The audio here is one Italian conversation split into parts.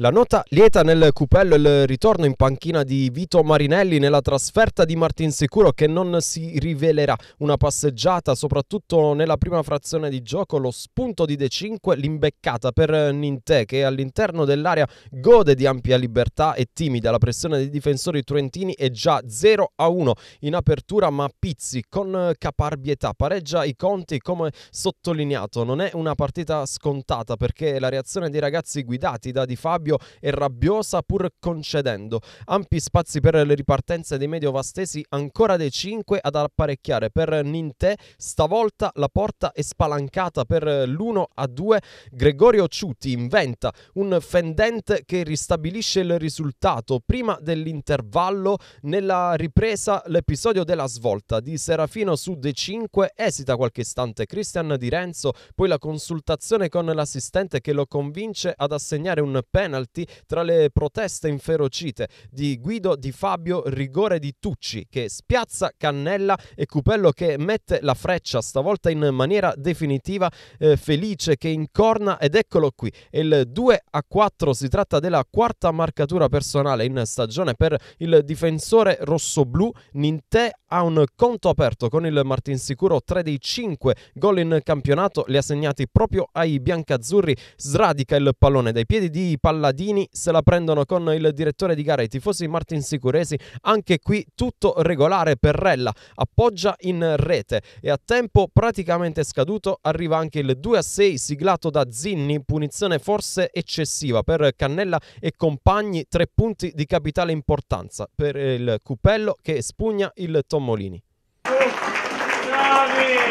La nota lieta nel cupello il ritorno in panchina di Vito Marinelli nella trasferta di Martin Sicuro che non si rivelerà una passeggiata soprattutto nella prima frazione di gioco lo spunto di De 5 l'imbeccata per Nintè che all'interno dell'area gode di ampia libertà e timida la pressione dei difensori truentini è già 0 a 1 in apertura ma Pizzi con caparbietà pareggia i conti come sottolineato non è una partita scontata perché la reazione dei ragazzi guidati da Di Fabio rabbio e rabbiosa pur concedendo ampi spazi per le ripartenze dei medio vastesi ancora dei 5 ad apparecchiare per Nintè stavolta la porta è spalancata per l'1 a 2 Gregorio Ciuti inventa un fendente che ristabilisce il risultato prima dell'intervallo nella ripresa l'episodio della svolta di Serafino su D5 esita qualche istante Cristian Di Renzo poi la consultazione con l'assistente che lo convince ad assegnare un penalty penalty tra le proteste inferocite di Guido Di Fabio, rigore di Tucci che spiazza Cannella e Cupello che mette la freccia stavolta in maniera definitiva eh, felice che incorna ed eccolo qui il 2 a 4 si tratta della quarta marcatura personale in stagione per il difensore rossoblu Nintè ha un conto aperto con il Martinsicuro Sicuro 3 dei 5 gol in campionato li ha segnati proprio ai biancazzurri sradica il pallone dai piedi di Pallavano Palladini se la prendono con il direttore di gara i tifosi Martin Sicuresi, anche qui tutto regolare per Rella, appoggia in rete e a tempo praticamente scaduto arriva anche il 2 a 6 siglato da Zinni, punizione forse eccessiva per Cannella e compagni, tre punti di capitale importanza per il Cupello che spugna il Tommolini. Bravi!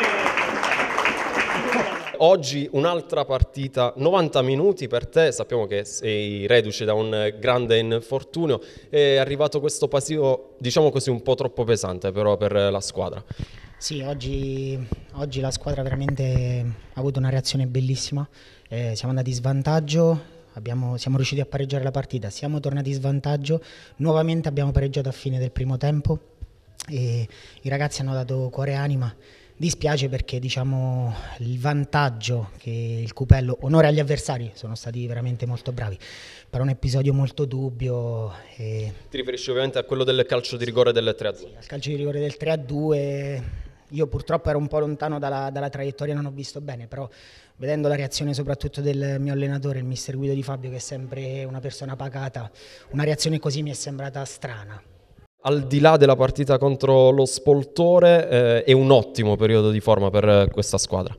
oggi un'altra partita, 90 minuti per te, sappiamo che sei reduce da un grande infortunio, è arrivato questo passivo diciamo così un po' troppo pesante però per la squadra. Sì, oggi, oggi la squadra veramente ha avuto una reazione bellissima, eh, siamo andati in svantaggio, abbiamo, siamo riusciti a pareggiare la partita, siamo tornati in svantaggio, nuovamente abbiamo pareggiato a fine del primo tempo e i ragazzi hanno dato cuore e anima Dispiace perché diciamo, il vantaggio che il Cupello, onore agli avversari, sono stati veramente molto bravi, però un episodio molto dubbio. E... Ti riferisci ovviamente a quello del calcio di rigore del 3-2? a Sì, al calcio di rigore del 3-2 a io purtroppo ero un po' lontano dalla, dalla traiettoria, non ho visto bene, però vedendo la reazione soprattutto del mio allenatore, il mister Guido Di Fabio, che è sempre una persona pacata, una reazione così mi è sembrata strana al di là della partita contro lo Spoltore, eh, è un ottimo periodo di forma per eh, questa squadra.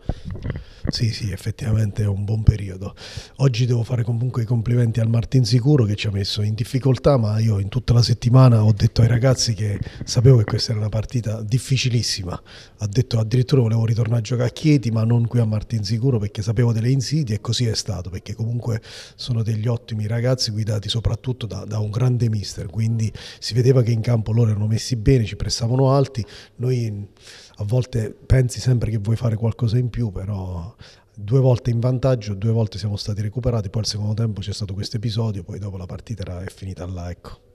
Sì, sì, effettivamente è un buon periodo. Oggi devo fare comunque i complimenti al Martin Sicuro che ci ha messo in difficoltà, ma io in tutta la settimana ho detto ai ragazzi che sapevo che questa era una partita difficilissima. Ha detto addirittura volevo ritornare a giocare a Chieti, ma non qui a Martin Sicuro perché sapevo delle insidie e così è stato, perché comunque sono degli ottimi ragazzi guidati soprattutto da, da un grande mister, quindi si vedeva che in campo loro erano messi bene, ci prestavano alti, noi a volte pensi sempre che vuoi fare qualcosa in più, però due volte in vantaggio, due volte siamo stati recuperati, poi al secondo tempo c'è stato questo episodio, poi dopo la partita era, è finita là, ecco.